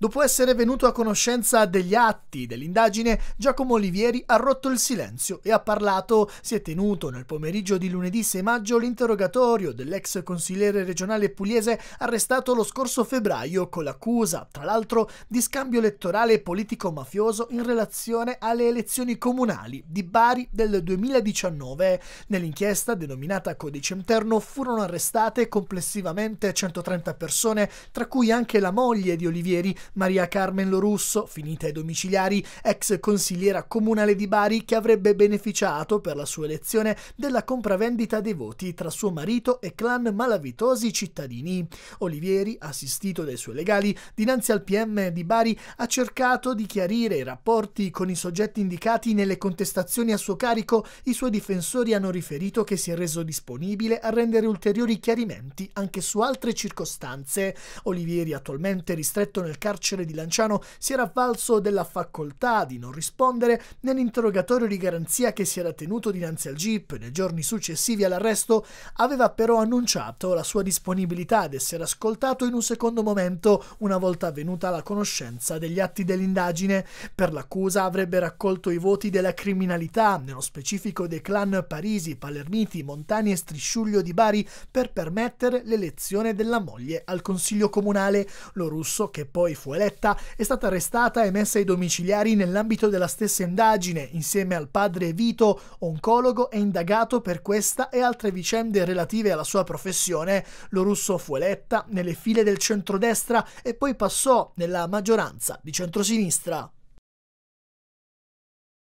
Dopo essere venuto a conoscenza degli atti dell'indagine, Giacomo Olivieri ha rotto il silenzio e ha parlato. Si è tenuto nel pomeriggio di lunedì 6 maggio l'interrogatorio dell'ex consigliere regionale pugliese arrestato lo scorso febbraio con l'accusa, tra l'altro, di scambio elettorale politico-mafioso in relazione alle elezioni comunali di Bari del 2019. Nell'inchiesta denominata Codice Interno furono arrestate complessivamente 130 persone, tra cui anche la moglie di Olivieri Maria Carmen Lorusso, finita ai domiciliari, ex consigliera comunale di Bari che avrebbe beneficiato per la sua elezione della compravendita dei voti tra suo marito e clan malavitosi cittadini. Olivieri, assistito dai suoi legali, dinanzi al PM di Bari ha cercato di chiarire i rapporti con i soggetti indicati nelle contestazioni a suo carico. I suoi difensori hanno riferito che si è reso disponibile a rendere ulteriori chiarimenti anche su altre circostanze. Olivieri attualmente ristretto nel carcere carcere di Lanciano si era avvalso della facoltà di non rispondere nell'interrogatorio di garanzia che si era tenuto dinanzi al GIP nei giorni successivi all'arresto, aveva però annunciato la sua disponibilità ad essere ascoltato in un secondo momento una volta venuta la conoscenza degli atti dell'indagine. Per l'accusa avrebbe raccolto i voti della criminalità, nello specifico dei clan Parisi, Palermiti, Montani e Strisciuglio di Bari, per permettere l'elezione della moglie al Consiglio Comunale. Lo russo, che poi fu eletta, è stata arrestata e messa ai domiciliari nell'ambito della stessa indagine, insieme al padre Vito, oncologo e indagato per questa e altre vicende relative alla sua professione. Lo russo fu eletta nelle file del centrodestra e poi passò nella maggioranza di centrosinistra.